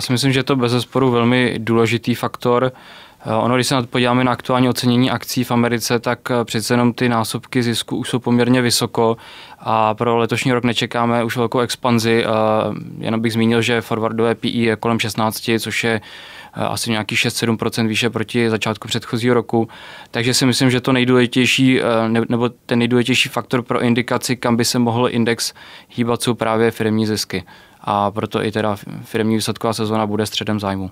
si myslím, že je to bez zesporu velmi důležitý faktor. Eh, ono, když se podíváme na aktuální ocenění akcí v Americe, tak eh, přece jenom ty násobky zisku už jsou poměrně vysoko a pro letošní rok nečekáme už velkou expanzi. Eh, jenom bych zmínil, že forwardové PI e je kolem 16, což je asi nějaký 6-7 výše proti začátku předchozího roku. Takže si myslím, že to nejdůležitější, nebo ten nejdůležitější faktor pro indikaci, kam by se mohl index hýbat, jsou právě firmní zisky a proto i teda firmní výsledková sezóna bude středem zájmu.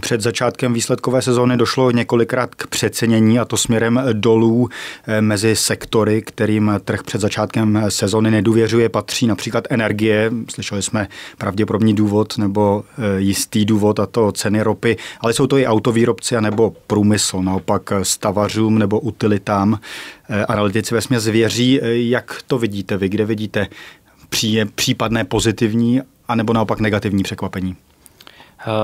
Před začátkem výsledkové sezóny došlo několikrát k přecenění a to směrem dolů eh, mezi sektory, kterým trh před začátkem sezóny nedůvěřuje, patří například energie, slyšeli jsme pravděpodobný důvod nebo eh, jistý důvod a to ceny ropy, ale jsou to i autovýrobci a nebo průmysl, naopak stavařům nebo utilitám. Eh, analytici ve směs věří, jak to vidíte vy, kde vidíte případné pozitivní anebo naopak negativní překvapení?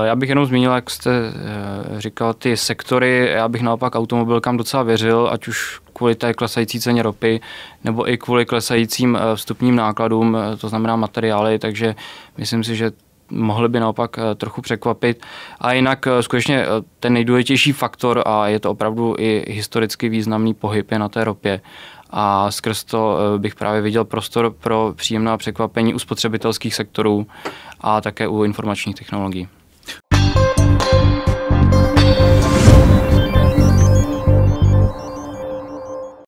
Eh, já bych jenom zmínil, jak jste eh, říkal, ty sektory, já bych naopak automobilkám docela věřil, ať už kvůli té klesající ceně ropy, nebo i kvůli klesajícím eh, vstupním nákladům, to znamená materiály, takže myslím si, že mohly by naopak eh, trochu překvapit. A jinak eh, skutečně eh, ten nejdůležitější faktor, a je to opravdu i historicky významný pohyb, je na té ropě a skrz to bych právě viděl prostor pro příjemná překvapení u spotřebitelských sektorů a také u informačních technologií.